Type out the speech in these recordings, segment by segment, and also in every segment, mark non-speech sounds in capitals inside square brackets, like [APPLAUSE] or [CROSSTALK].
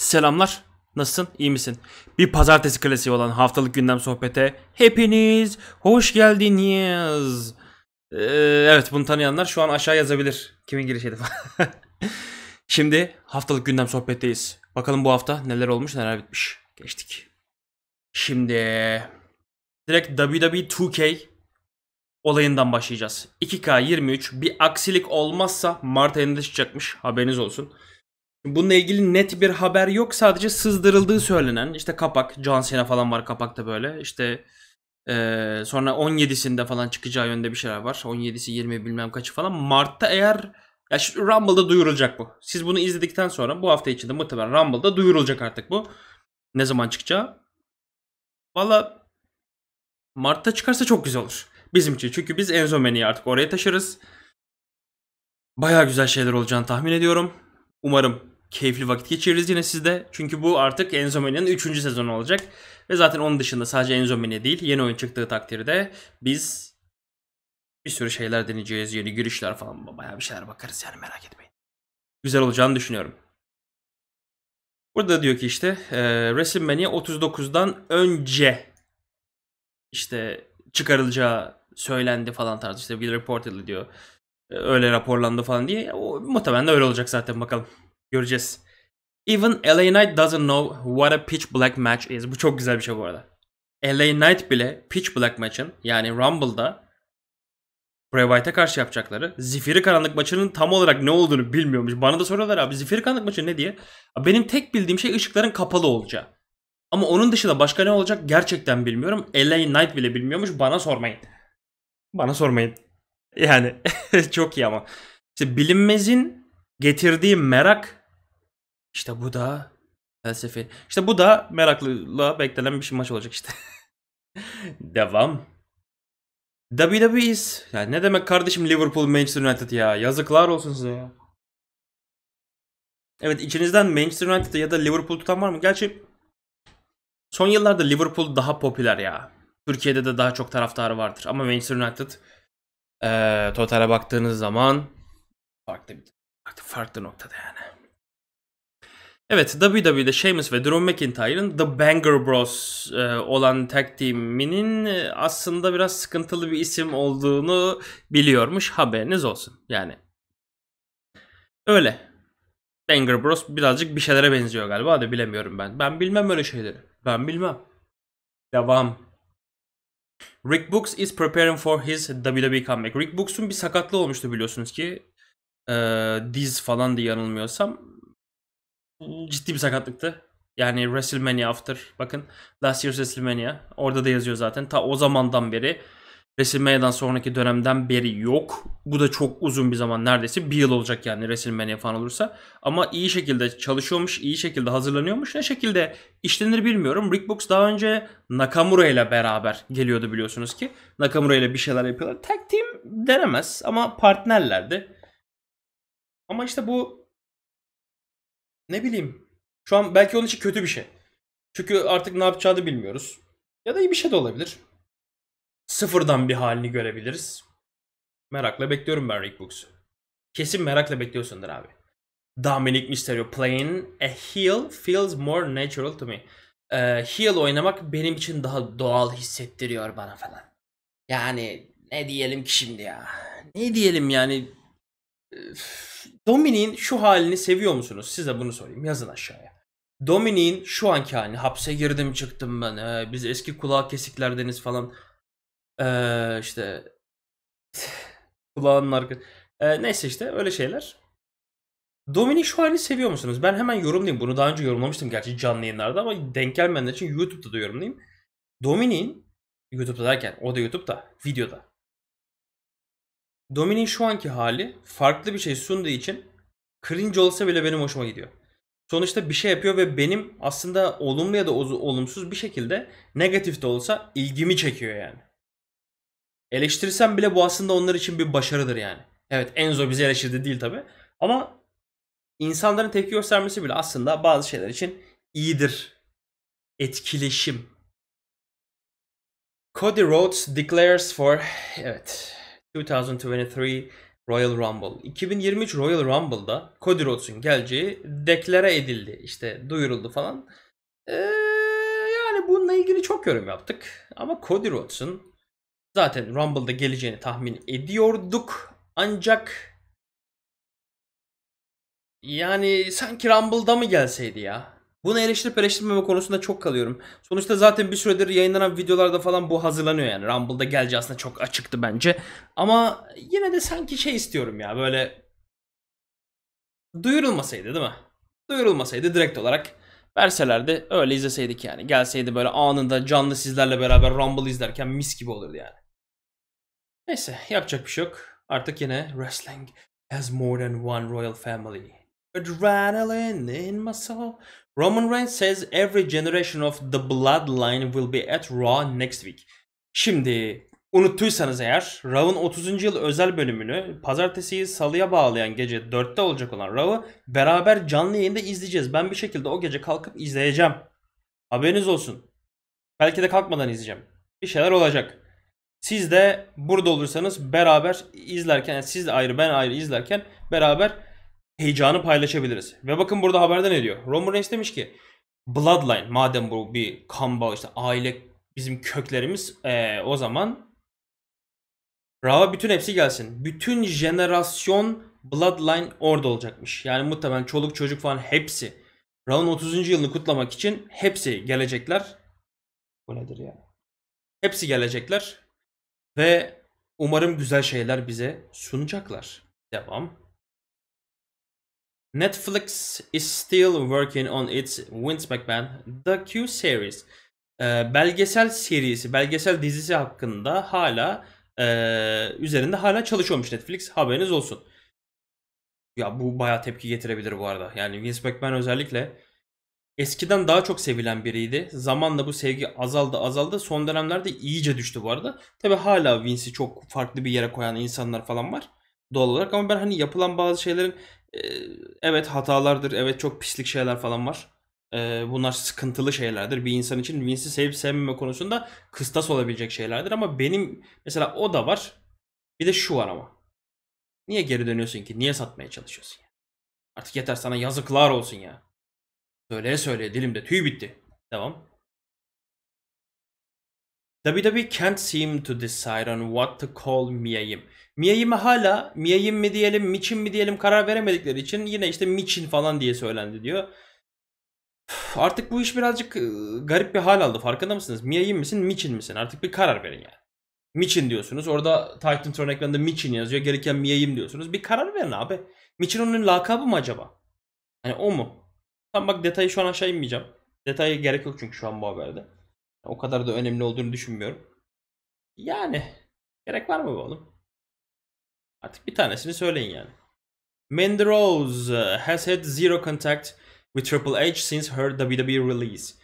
Selamlar. Nasılsın? İyi misin? Bir pazartesi klasiği olan haftalık gündem sohbete hepiniz hoş geldiniz. Ee, evet bunu tanıyanlar şu an aşağı yazabilir. Kimin girişiydi falan. [LAUGHS] Şimdi haftalık gündem sohbetteyiz. Bakalım bu hafta neler olmuş neler bitmiş. Geçtik. Şimdi direkt WWE 2K olayından başlayacağız. 2K23 bir aksilik olmazsa Mart ayında çıkacakmış. Haberiniz olsun. Bununla ilgili net bir haber yok. Sadece sızdırıldığı söylenen işte kapak. John Cena falan var kapakta böyle. İşte ee, sonra 17'sinde falan çıkacağı yönde bir şeyler var. 17'si 20 bilmem kaçı falan. Mart'ta eğer ya şu Rumble'da duyurulacak bu. Siz bunu izledikten sonra bu hafta içinde muhtemelen Rumble'da duyurulacak artık bu. Ne zaman çıkacağı. Valla Mart'ta çıkarsa çok güzel olur. Bizim için. Çünkü biz Enzo Mani'yi artık oraya taşırız. Baya güzel şeyler olacağını tahmin ediyorum. Umarım keyifli vakit geçiririz yine sizde. Çünkü bu artık Enzo Mene'nin 3. sezonu olacak. Ve zaten onun dışında sadece Enzo Mene değil yeni oyun çıktığı takdirde biz bir sürü şeyler deneyeceğiz. Yeni girişler falan bayağı bir şeyler bakarız yani merak etmeyin. Güzel olacağını düşünüyorum. Burada diyor ki işte e, Resim Mania 39'dan önce işte çıkarılacağı söylendi falan tarzı işte bir report ediliyor. E, öyle raporlandı falan diye. O, muhtemelen de öyle olacak zaten bakalım. Göreceğiz. Even LA Knight doesn't know what a pitch black match is. Bu çok güzel bir şey bu arada. LA Knight bile pitch black maçın yani Rumble'da Bray Wyatt'a karşı yapacakları Zifiri Karanlık maçının tam olarak ne olduğunu bilmiyormuş. Bana da soruyorlar abi Zifiri Karanlık maçı ne diye. Benim tek bildiğim şey ışıkların kapalı olacağı. Ama onun dışında başka ne olacak gerçekten bilmiyorum. LA Knight bile bilmiyormuş bana sormayın. Bana sormayın. Yani [LAUGHS] çok iyi ama. İşte bilinmezin getirdiği merak işte bu da felsefe. İşte bu da merakla beklenen bir şey maç olacak işte. [LAUGHS] Devam. WWE's. Ya ne demek kardeşim Liverpool Manchester United ya. Yazıklar olsun size ya. Evet içinizden Manchester United ya da Liverpool tutan var mı? Gerçi son yıllarda Liverpool daha popüler ya. Türkiye'de de daha çok taraftarı vardır. Ama Manchester United e, totale baktığınız zaman farklı bir farklı noktada yani. Evet WWE'de Sheamus ve Drew McIntyre'ın The Banger Bros e, olan tag team'inin e, aslında biraz sıkıntılı bir isim olduğunu biliyormuş haberiniz olsun. Yani öyle. Banger Bros birazcık bir şeylere benziyor galiba da bilemiyorum ben. Ben bilmem öyle şeyleri. Ben bilmem. Devam. Rick Books is preparing for his WWE comeback. Rick Books'un bir sakatlığı olmuştu biliyorsunuz ki. Ee, diz falan diye yanılmıyorsam Hmm. ciddi bir sakatlıktı. Yani WrestleMania after bakın last year WrestleMania orada da yazıyor zaten. Ta o zamandan beri WrestleMania'dan sonraki dönemden beri yok. Bu da çok uzun bir zaman neredeyse bir yıl olacak yani WrestleMania falan olursa. Ama iyi şekilde çalışıyormuş, iyi şekilde hazırlanıyormuş. Ne şekilde işlenir bilmiyorum. Rick Books daha önce Nakamura ile beraber geliyordu biliyorsunuz ki. Nakamura ile bir şeyler yapıyorlar. Tag team denemez ama partnerlerdi. Ama işte bu ne bileyim. Şu an belki onun için kötü bir şey. Çünkü artık ne yapacağını bilmiyoruz. Ya da iyi bir şey de olabilir. Sıfırdan bir halini görebiliriz. Merakla bekliyorum ben Rick Books'u. Kesin merakla bekliyorsundur abi. Dominic Mysterio playing a heel feels more natural to me. Ee, heel oynamak benim için daha doğal hissettiriyor bana falan. Yani ne diyelim ki şimdi ya? Ne diyelim yani Dominik'in şu halini seviyor musunuz? Size bunu sorayım. Yazın aşağıya. Dominik'in şu anki halini hapse girdim çıktım ben ee, biz eski kulağı kesiklerdeniz falan ee, işte [SIGHS] kulağının arka ee, neyse işte öyle şeyler. Dominik şu halini seviyor musunuz? Ben hemen yorumlayayım. Bunu daha önce yorumlamıştım gerçi canlı yayınlarda ama denk gelmeyenler için YouTube'da da yorumlayayım. Dominik'in YouTube'da derken o da YouTube'da videoda. Dominin şu anki hali farklı bir şey sunduğu için cringe olsa bile benim hoşuma gidiyor. Sonuçta bir şey yapıyor ve benim aslında olumlu ya da olumsuz bir şekilde negatif de olsa ilgimi çekiyor yani. Eleştirsem bile bu aslında onlar için bir başarıdır yani. Evet Enzo bizi eleştirdi değil tabi. Ama insanların tepki göstermesi bile aslında bazı şeyler için iyidir. Etkileşim. Cody Rhodes declares for... Evet 2023 Royal Rumble. 2023 Royal Rumble'da Cody Rhodes'un geleceği deklare edildi. İşte duyuruldu falan. Ee, yani bununla ilgili çok yorum yaptık. Ama Cody Rhodes'un zaten Rumble'da geleceğini tahmin ediyorduk. Ancak yani sanki Rumble'da mı gelseydi ya? Bunu eleştirip eleştirmeme konusunda çok kalıyorum. Sonuçta zaten bir süredir yayınlanan videolarda falan bu hazırlanıyor yani. Rumble'da gelce aslında çok açıktı bence. Ama yine de sanki şey istiyorum ya böyle duyurulmasaydı değil mi? Duyurulmasaydı direkt olarak verselerdi öyle izleseydik yani. Gelseydi böyle anında canlı sizlerle beraber Rumble izlerken mis gibi olurdu yani. Neyse yapacak bir şey yok. Artık yine wrestling has more than one royal family. Adrenaline in my soul. Roman Reigns says every generation of the bloodline will be at Raw next week. Şimdi unuttuysanız eğer Raw'ın 30. yıl özel bölümünü pazartesiyi salıya bağlayan gece 4'te olacak olan Raw'ı beraber canlı yayında izleyeceğiz. Ben bir şekilde o gece kalkıp izleyeceğim. Haberiniz olsun. Belki de kalkmadan izleyeceğim. Bir şeyler olacak. Siz de burada olursanız beraber izlerken, yani siz de ayrı ben ayrı izlerken beraber heyecanı paylaşabiliriz. Ve bakın burada haberde ne diyor? Roman Reigns demiş ki Bloodline madem bu bir kan bağı işte aile bizim köklerimiz ee, o zaman Raw'a bütün hepsi gelsin. Bütün jenerasyon Bloodline orada olacakmış. Yani muhtemelen çoluk çocuk falan hepsi. Raw'un 30. yılını kutlamak için hepsi gelecekler. Bu nedir ya? Hepsi gelecekler. Ve umarım güzel şeyler bize sunacaklar. Devam. Netflix is still working on its Vince McMahon The Q Series. E, belgesel serisi, belgesel dizisi hakkında hala e, üzerinde hala çalışıyormuş Netflix. Haberiniz olsun. Ya bu baya tepki getirebilir bu arada. Yani Vince McMahon özellikle eskiden daha çok sevilen biriydi. Zamanla bu sevgi azaldı azaldı. Son dönemlerde iyice düştü bu arada. Tabi hala Vince'i çok farklı bir yere koyan insanlar falan var doğal olarak ama ben hani yapılan bazı şeylerin evet hatalardır, evet çok pislik şeyler falan var. Ee, bunlar sıkıntılı şeylerdir. Bir insan için Vince'i sevip sevmeme konusunda kıstas olabilecek şeylerdir ama benim mesela o da var. Bir de şu var ama. Niye geri dönüyorsun ki? Niye satmaya çalışıyorsun ya? Artık yeter sana yazıklar olsun ya. Söyle söyle dilimde tüy bitti. Devam. WWE can't seem to decide on what to call Mia Yim. Miyayim'i hala Miyayim mi diyelim, Miçin mi diyelim karar veremedikleri için yine işte Miçin falan diye söylendi diyor. Artık bu iş birazcık ıı, garip bir hal aldı farkında mısınız? Miyayim misin, Miçin misin? Artık bir karar verin yani. Miçin diyorsunuz. Orada Titan Tron ekranında Miçin yazıyor. Gereken Miyayim diyorsunuz. Bir karar verin abi. Miçin onun lakabı mı acaba? Hani o mu? Tam bak detayı şu an aşağı inmeyeceğim. Detaya gerek yok çünkü şu an bu haberde. O kadar da önemli olduğunu düşünmüyorum. Yani gerek var mı bu oğlum? Artık bir tanesini söyleyin yani. Mandy Rose uh, has had zero contact with Triple H since her WWE release.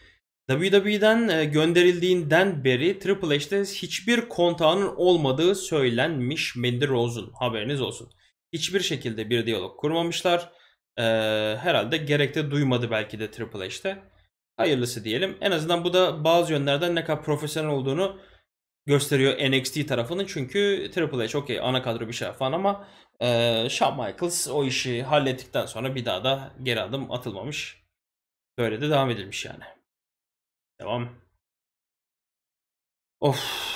WWE'den uh, gönderildiğinden beri Triple H'de hiçbir kontağının olmadığı söylenmiş Mandy Rose'un haberiniz olsun. Hiçbir şekilde bir diyalog kurmamışlar. Uh, herhalde gerekte duymadı belki de Triple H'de. Hayırlısı diyelim. En azından bu da bazı yönlerden ne kadar profesyonel olduğunu gösteriyor NXT tarafını. Çünkü Triple H okey ana kadro bir şey falan ama e, Shawn Michaels o işi hallettikten sonra bir daha da geri adım atılmamış. Böyle de devam edilmiş yani. Devam. Of.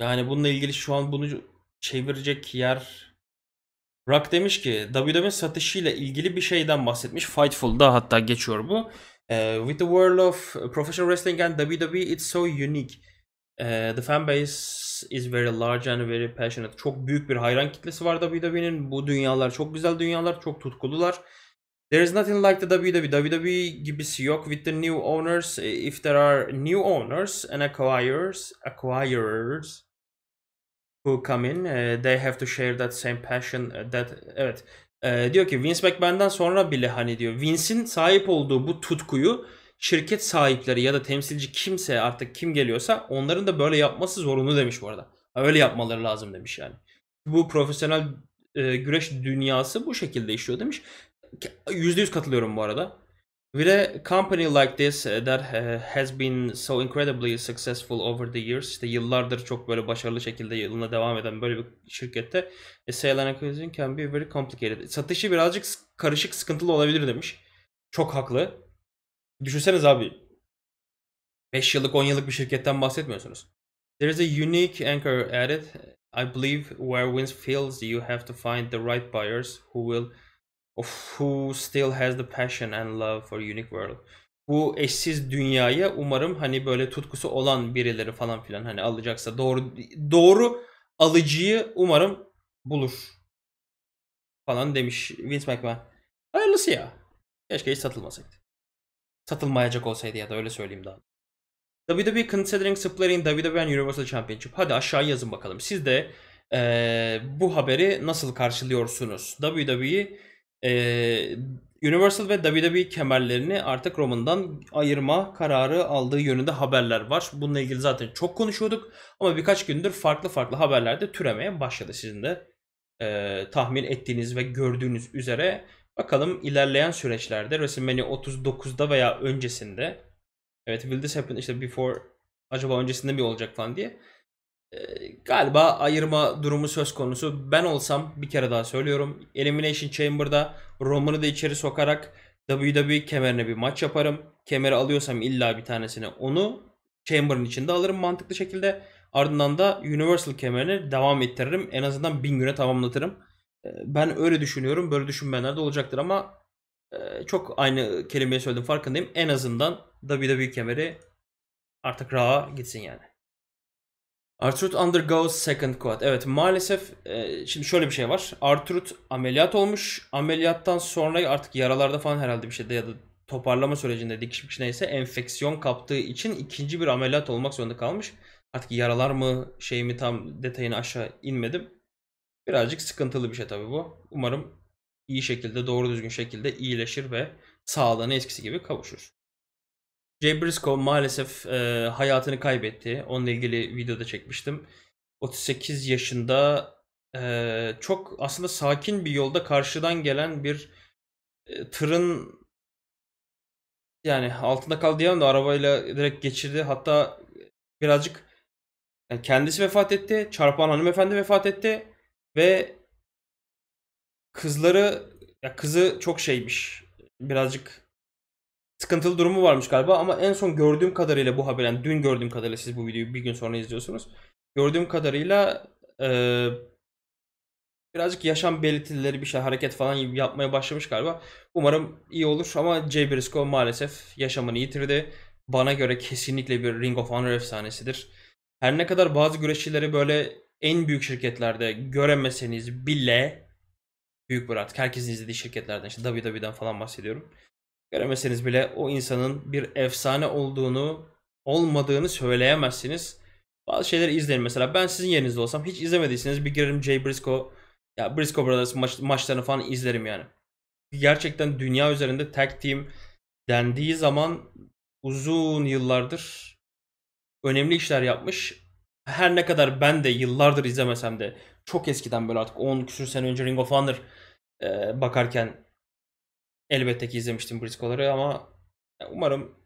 Yani bununla ilgili şu an bunu çevirecek yer Rock demiş ki WWE satışıyla ilgili bir şeyden bahsetmiş. Fightful'da hatta geçiyor bu. E, with the world of professional wrestling and WWE it's so unique the fan base is very large and very passionate. Çok büyük bir hayran kitlesi var WWE'nin. Bu dünyalar çok güzel dünyalar, çok tutkulular. There is nothing like the WWE. WWE gibisi yok. With the new owners, if there are new owners and acquirers, acquirers who come in, they have to share that same passion. that evet. diyor ki Vince McMahon'dan sonra bile hani diyor Vince'in sahip olduğu bu tutkuyu şirket sahipleri ya da temsilci kimse artık kim geliyorsa onların da böyle yapması zorunlu demiş bu arada. Öyle yapmaları lazım demiş yani. Bu profesyonel e, güreş dünyası bu şekilde işliyor demiş. %100 katılıyorum bu arada. With a company like this e, that e, has been so incredibly successful over the years, işte yıllardır çok böyle başarılı şekilde yılına devam eden böyle bir şirkette a e, sale and acquisition can be very complicated. Satışı birazcık karışık, sıkıntılı olabilir demiş. Çok haklı. Düşünseniz abi. 5 yıllık 10 yıllık bir şirketten bahsetmiyorsunuz. There is a unique anchor added. I believe where wins fails you have to find the right buyers who will who still has the passion and love for unique world. Bu eşsiz dünyaya umarım hani böyle tutkusu olan birileri falan filan hani alacaksa doğru doğru alıcıyı umarım bulur falan demiş Vince McMahon. Hayırlısı ya. Keşke hiç satılmasaydı satılmayacak olsaydı ya da öyle söyleyeyim daha. WWE considering splitting WWE Universal Championship. Hadi aşağı yazın bakalım. Siz de e, bu haberi nasıl karşılıyorsunuz? WWE e, Universal ve WWE kemerlerini artık Roman'dan ayırma kararı aldığı yönünde haberler var. Bununla ilgili zaten çok konuşuyorduk ama birkaç gündür farklı farklı haberler de türemeye başladı sizin de e, tahmin ettiğiniz ve gördüğünüz üzere. Bakalım ilerleyen süreçlerde WrestleMania 39'da veya öncesinde evet will this happen işte before acaba öncesinde mi olacak falan diye ee, galiba ayırma durumu söz konusu. Ben olsam bir kere daha söylüyorum. Elimination Chamber'da Roman'ı da içeri sokarak WWE kemerine bir maç yaparım. Kemeri alıyorsam illa bir tanesini onu Chamber'ın içinde alırım mantıklı şekilde. Ardından da Universal kemerini devam ettiririm. En azından 1000 güne tamamlatırım ben öyle düşünüyorum. Böyle düşünmeyenler de olacaktır ama çok aynı kelimeyi söyledim farkındayım. En azından WWE kemeri artık Raw'a gitsin yani. Artrud undergoes second quad. Evet maalesef şimdi şöyle bir şey var. Artrud ameliyat olmuş. Ameliyattan sonra artık yaralarda falan herhalde bir şeyde ya da toparlama sürecinde dikiş bikiş neyse enfeksiyon kaptığı için ikinci bir ameliyat olmak zorunda kalmış. Artık yaralar mı şey mi tam detayını aşağı inmedim. Birazcık sıkıntılı bir şey tabii bu. Umarım iyi şekilde, doğru düzgün şekilde iyileşir ve sağlığına eskisi gibi kavuşur. Jay Briscoe maalesef e, hayatını kaybetti. Onunla ilgili videoda çekmiştim. 38 yaşında e, çok aslında sakin bir yolda karşıdan gelen bir e, tırın yani altında kaldı diyemem de arabayla direkt geçirdi. Hatta birazcık yani kendisi vefat etti. Çarpan hanımefendi vefat etti. Ve kızları ya kızı çok şeymiş. Birazcık sıkıntılı durumu varmış galiba ama en son gördüğüm kadarıyla bu haber yani dün gördüğüm kadarıyla siz bu videoyu bir gün sonra izliyorsunuz. Gördüğüm kadarıyla e, birazcık yaşam belirtileri bir şey hareket falan yapmaya başlamış galiba. Umarım iyi olur ama Jay Briscoe maalesef yaşamını yitirdi. Bana göre kesinlikle bir Ring of Honor efsanesidir. Her ne kadar bazı güreşçileri böyle en büyük şirketlerde göremeseniz bile büyük bir artık herkesin izlediği şirketlerden işte WWE'den falan bahsediyorum. Göremeseniz bile o insanın bir efsane olduğunu olmadığını söyleyemezsiniz. Bazı şeyleri izleyin mesela ben sizin yerinizde olsam hiç izlemediyseniz bir girerim Jay Briscoe ya Briscoe Brothers maç, maçlarını falan izlerim yani. Gerçekten dünya üzerinde tag team dendiği zaman uzun yıllardır önemli işler yapmış her ne kadar ben de yıllardır izlemesem de çok eskiden böyle artık 10 küsür sene önce Ring of Honor e, bakarken elbette ki izlemiştim Briscoe'ları ama umarım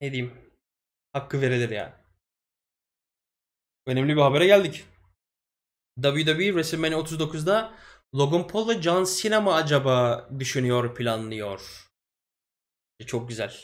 ne diyeyim hakkı verilir yani. Önemli bir habere geldik. WWE WrestleMania 39'da Logan Paul ve John Cena mı acaba düşünüyor, planlıyor? E, çok güzel.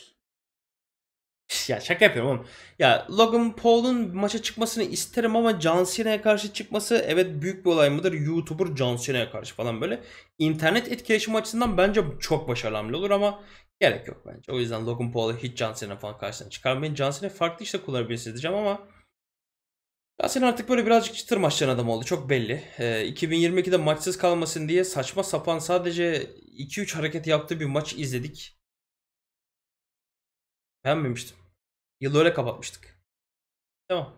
Ya şaka yapıyorum oğlum. Ya Logan Paul'un maça çıkmasını isterim ama John Cena'ya karşı çıkması evet büyük bir olay mıdır? YouTuber John Cena'ya karşı falan böyle. İnternet etkileşim açısından bence çok başarılı hamle olur ama gerek yok bence. O yüzden Logan Paul'u hiç John Cena falan karşısına çıkarmayın. John Cena farklı işte kullanabilirsiniz diyeceğim ama John Cena artık böyle birazcık çıtır maçların adamı oldu. Çok belli. Ee, 2022'de maçsız kalmasın diye saçma sapan sadece 2-3 hareket yaptığı bir maç izledik. Beğenmemiştim. Yılı öyle kapatmıştık. Tamam.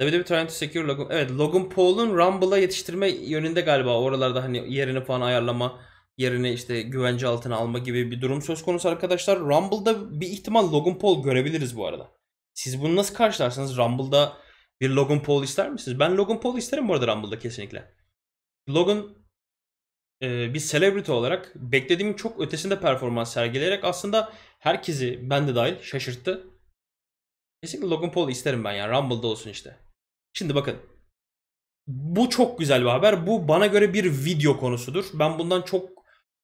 WWE trying to secure Logan. Evet Logan Paul'un Rumble'a yetiştirme yönünde galiba oralarda hani yerini falan ayarlama yerine işte güvence altına alma gibi bir durum söz konusu arkadaşlar. Rumble'da bir ihtimal Logan Paul görebiliriz bu arada. Siz bunu nasıl karşılarsınız? Rumble'da bir Logan Paul ister misiniz? Ben Logan Paul isterim bu arada Rumble'da kesinlikle. Logan e, bir celebrity olarak beklediğimin çok ötesinde performans sergileyerek aslında herkesi ben de dahil şaşırttı. Kesinlikle Logan Paul isterim ben ya. Rumble'da olsun işte. Şimdi bakın. Bu çok güzel bir haber. Bu bana göre bir video konusudur. Ben bundan çok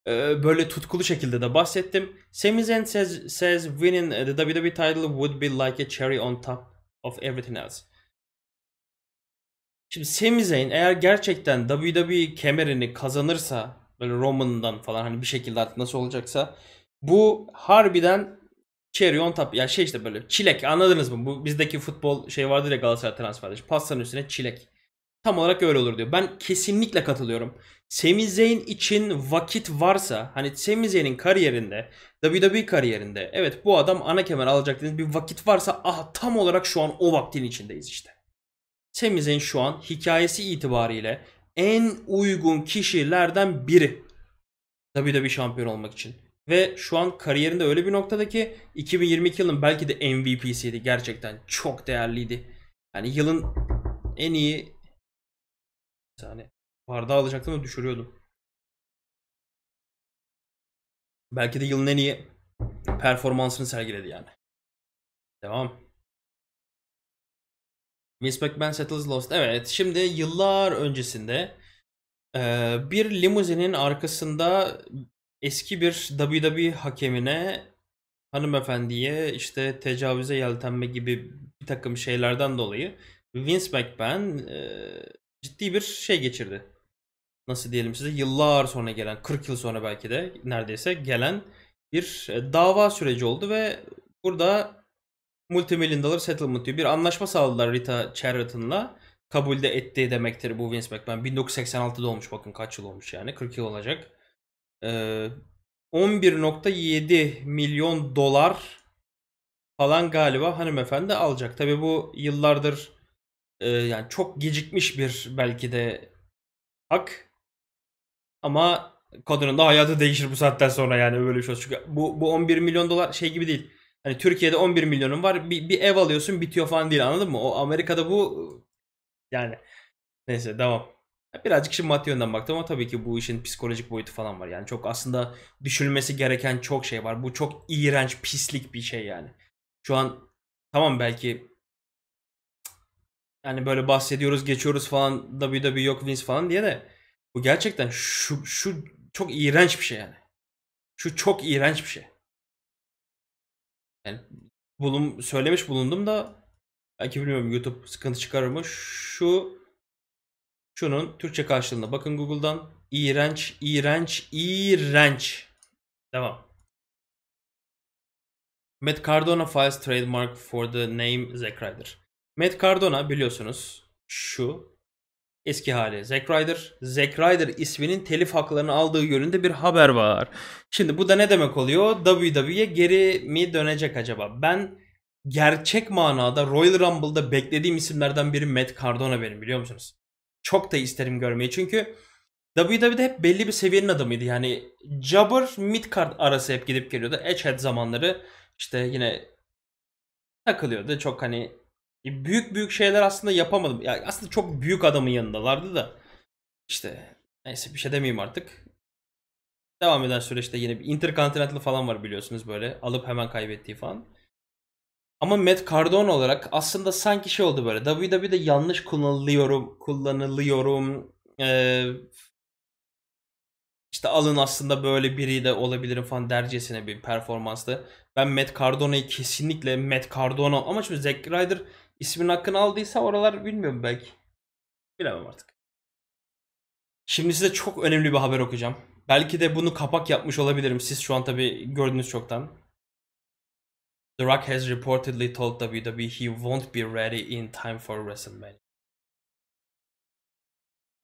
e, böyle tutkulu şekilde de bahsettim. Sami Zayn says, says winning the WWE title would be like a cherry on top of everything else. Şimdi Sami Zayn eğer gerçekten WWE kemerini kazanırsa böyle Roman'dan falan hani bir şekilde artık nasıl olacaksa bu harbiden cherry on top ya şey işte böyle çilek anladınız mı? Bu bizdeki futbol şey vardır ya Galatasaray transferde pastanın üstüne çilek. Tam olarak öyle olur diyor. Ben kesinlikle katılıyorum. Sami Zayn için vakit varsa hani Sami Zayn'in kariyerinde WWE kariyerinde evet bu adam ana kemer alacak dediğiniz bir vakit varsa ah tam olarak şu an o vaktin içindeyiz işte. Temizin şu an hikayesi itibariyle en uygun kişilerden biri. Tabii de bir şampiyon olmak için. Ve şu an kariyerinde öyle bir noktada ki 2022 yılın belki de MVP'siydi. Gerçekten çok değerliydi. Yani yılın en iyi bir saniye. Bardağı alacaktım da düşürüyordum. Belki de yılın en iyi performansını sergiledi yani. Devam. Vince McMahon Settles Lost. Evet şimdi yıllar öncesinde e, bir limuzinin arkasında eski bir WWE hakemine hanımefendiye işte tecavüze yeltenme gibi bir takım şeylerden dolayı Vince McMahon e, ciddi bir şey geçirdi. Nasıl diyelim size yıllar sonra gelen 40 yıl sonra belki de neredeyse gelen bir e, dava süreci oldu ve burada multimillion dolar settlement diyor. Bir anlaşma sağladılar Rita Cheriton'la. Kabul de etti demektir bu Vince McMahon. 1986'da olmuş bakın kaç yıl olmuş yani. 40 yıl olacak. Ee, 11.7 milyon dolar falan galiba hanımefendi alacak. Tabi bu yıllardır e, yani çok gecikmiş bir belki de hak. Ama kadının da hayatı değişir bu saatten sonra yani böyle bir şey. Çünkü bu, bu 11 milyon dolar şey gibi değil Hani Türkiye'de 11 milyonun var. Bir, bir ev alıyorsun bitiyor falan değil anladın mı? O Amerika'da bu yani neyse devam. Birazcık şimdi maddi yönden baktım ama tabii ki bu işin psikolojik boyutu falan var. Yani çok aslında düşünülmesi gereken çok şey var. Bu çok iğrenç, pislik bir şey yani. Şu an tamam belki yani böyle bahsediyoruz, geçiyoruz falan WWE yok Vince falan diye de bu gerçekten şu, şu çok iğrenç bir şey yani. Şu çok iğrenç bir şey. Yani bulun, söylemiş bulundum da belki bilmiyorum YouTube sıkıntı çıkar mı? Şu şunun Türkçe karşılığında bakın Google'dan iğrenç, iğrenç, iğrenç. Devam. Matt Cardona files trademark for the name Zack Ryder. Matt Cardona biliyorsunuz şu eski hali Zack Ryder. Zack Ryder isminin telif haklarını aldığı yönünde bir haber var. Şimdi bu da ne demek oluyor? WWE'ye geri mi dönecek acaba? Ben gerçek manada Royal Rumble'da beklediğim isimlerden biri Matt Cardona benim biliyor musunuz? Çok da isterim görmeyi çünkü WWE'de hep belli bir seviyenin adamıydı. Yani Jabber Midcard arası hep gidip geliyordu. Edgehead zamanları işte yine takılıyordu. Çok hani büyük büyük şeyler aslında yapamadım. Yani aslında çok büyük adamın yanındalardı da. İşte neyse bir şey demeyeyim artık. Devam eden süreçte yine bir Intercontinental falan var biliyorsunuz böyle. Alıp hemen kaybettiği falan. Ama Matt Cardone olarak aslında sanki şey oldu böyle. WWE'de yanlış kullanılıyorum, kullanılıyorum. Ee, işte alın aslında böyle biri de olabilirim falan dercesine bir performanstı. Ben Matt Cardone'yi kesinlikle Matt Cardone ama şimdi Zack Ryder İsmin hakkını aldıysa oralar bilmiyorum belki. Bilemem artık. Şimdi size çok önemli bir haber okuyacağım. Belki de bunu kapak yapmış olabilirim. Siz şu an tabi gördünüz çoktan. The Rock has reportedly told WWE he won't be ready in time for WrestleMania.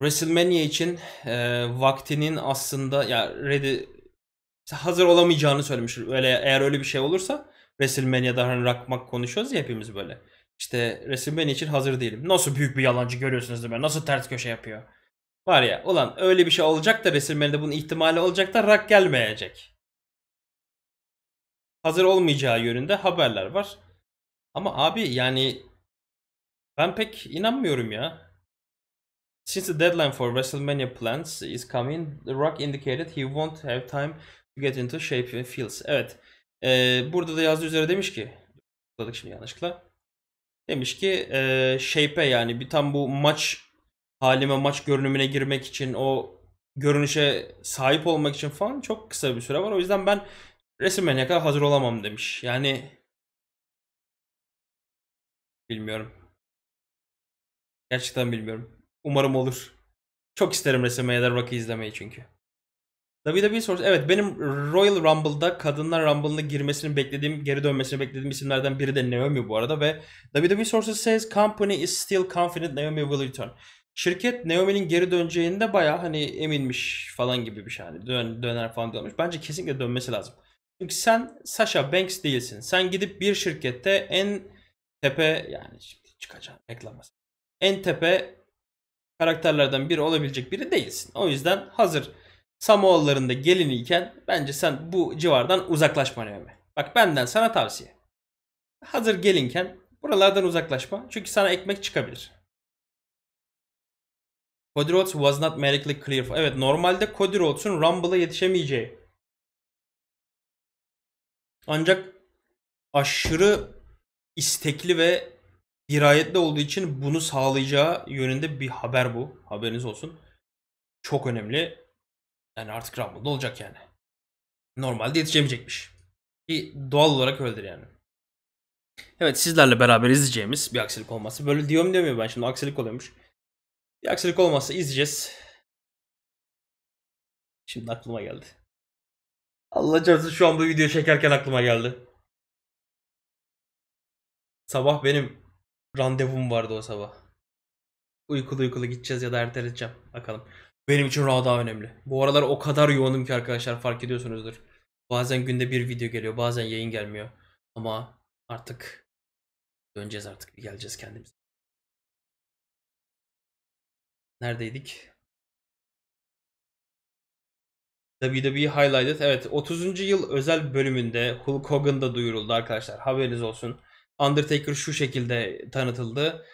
WrestleMania için e, vaktinin aslında ya ready hazır olamayacağını söylemiş. Öyle eğer öyle bir şey olursa WrestleMania'da hani rakmak konuşuyoruz ya hepimiz böyle. İşte resim ben için hazır değilim. Nasıl büyük bir yalancı görüyorsunuz değil mi? Nasıl ters köşe yapıyor? Var ya ulan öyle bir şey olacak da resimlerinde bunun ihtimali olacak da rak gelmeyecek. Hazır olmayacağı yönünde haberler var. Ama abi yani ben pek inanmıyorum ya. Since the deadline for WrestleMania plans is coming, The Rock indicated he won't have time to get into shape and feels. Evet. Ee, burada da yazdığı üzere demiş ki. Tutladık şimdi yanlışlıkla. Demiş ki e, shape'e yani bir tam bu maç halime maç görünümüne girmek için o görünüşe sahip olmak için falan çok kısa bir süre var. O yüzden ben resimlerine kadar hazır olamam demiş. Yani bilmiyorum. Gerçekten bilmiyorum. Umarım olur. Çok isterim resimeye de Rocky izlemeyi çünkü. WWE sorusu. Evet benim Royal Rumble'da kadınlar Rumble'ına girmesini beklediğim, geri dönmesini beklediğim isimlerden biri de Naomi bu arada ve WWE sources says company is still confident Naomi will return. Şirket Naomi'nin geri döneceğinde baya hani eminmiş falan gibi bir şey. Hani dön, döner falan diyormuş. Bence kesinlikle dönmesi lazım. Çünkü sen Sasha Banks değilsin. Sen gidip bir şirkette en tepe yani şimdi çıkacağım reklamaz. En tepe karakterlerden biri olabilecek biri değilsin. O yüzden hazır Samoalıların da geliniyken bence sen bu civardan uzaklaşma Nevme. Bak benden sana tavsiye. Hazır gelinken buralardan uzaklaşma çünkü sana ekmek çıkabilir. Cody Rhodes was not medically clear. For... Evet normalde Cody Rhodes'un Rumble'a yetişemeyeceği. Ancak aşırı istekli ve dirayetli olduğu için bunu sağlayacağı yönünde bir haber bu. Haberiniz olsun. Çok önemli. Yani artık Rumble'da olacak yani. Normalde yetişemeyecekmiş. Ki doğal olarak öyledir yani. Evet sizlerle beraber izleyeceğimiz bir aksilik olması. Böyle diyorum demiyor ben şimdi aksilik oluyormuş. Bir aksilik olmazsa izleyeceğiz. Şimdi aklıma geldi. Allah canısı şu an bu video çekerken aklıma geldi. Sabah benim randevum vardı o sabah. Uykulu uykulu gideceğiz ya da erteleyeceğim. Bakalım. Benim için RAW daha önemli. Bu aralar o kadar yoğunum ki arkadaşlar fark ediyorsunuzdur. Bazen günde bir video geliyor, bazen yayın gelmiyor. Ama artık döneceğiz artık, bir geleceğiz kendimiz. Neredeydik? WWE Highlighted. Evet 30. yıl özel bölümünde Hulk Hogan da duyuruldu arkadaşlar. Haberiniz olsun. Undertaker şu şekilde tanıtıldı.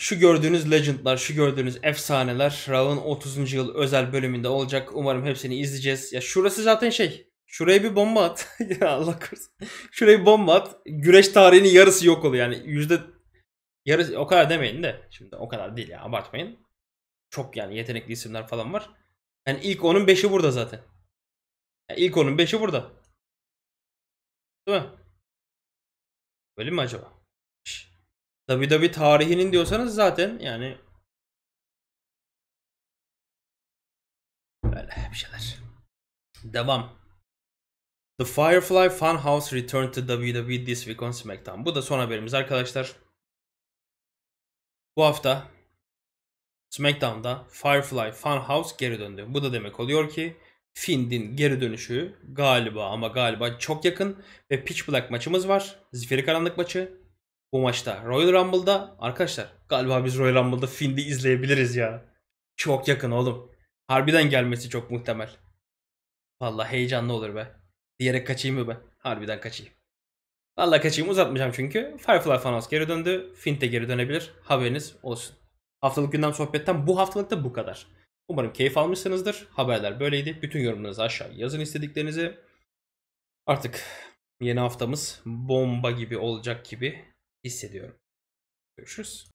Şu gördüğünüz legendlar, şu gördüğünüz efsaneler Raw'ın 30. yıl özel bölümünde olacak. Umarım hepsini izleyeceğiz. Ya şurası zaten şey. Şuraya bir bomba at. [LAUGHS] ya Allah korusun. Şuraya bir bomba at. Güreş tarihinin yarısı yok oluyor. Yani yüzde yarısı o kadar demeyin de. Şimdi o kadar değil ya abartmayın. Çok yani yetenekli isimler falan var. Yani ilk onun beşi burada zaten. Yani ilk onun beşi burada. Değil mi? Öyle mi acaba? WWE tarihinin diyorsanız zaten yani böyle bir şeyler. Devam. The Firefly Funhouse returned to WWE this week on SmackDown. Bu da son haberimiz arkadaşlar. Bu hafta SmackDown'da Firefly Funhouse geri döndü. Bu da demek oluyor ki Finn'in geri dönüşü galiba ama galiba çok yakın ve Pitch Black maçımız var. Zifiri Karanlık maçı bu maçta. Royal Rumble'da arkadaşlar galiba biz Royal Rumble'da Finn'i izleyebiliriz ya. Çok yakın oğlum. Harbiden gelmesi çok muhtemel. Valla heyecanlı olur be. Diyerek kaçayım mı ben? Harbiden kaçayım. Valla kaçayım uzatmayacağım çünkü. Firefly Fanos geri döndü. Fint de geri dönebilir. Haberiniz olsun. Haftalık gündem sohbetten bu haftalıkta bu kadar. Umarım keyif almışsınızdır. Haberler böyleydi. Bütün yorumlarınızı aşağı yazın istediklerinizi. Artık yeni haftamız bomba gibi olacak gibi hissediyorum. Görüşürüz.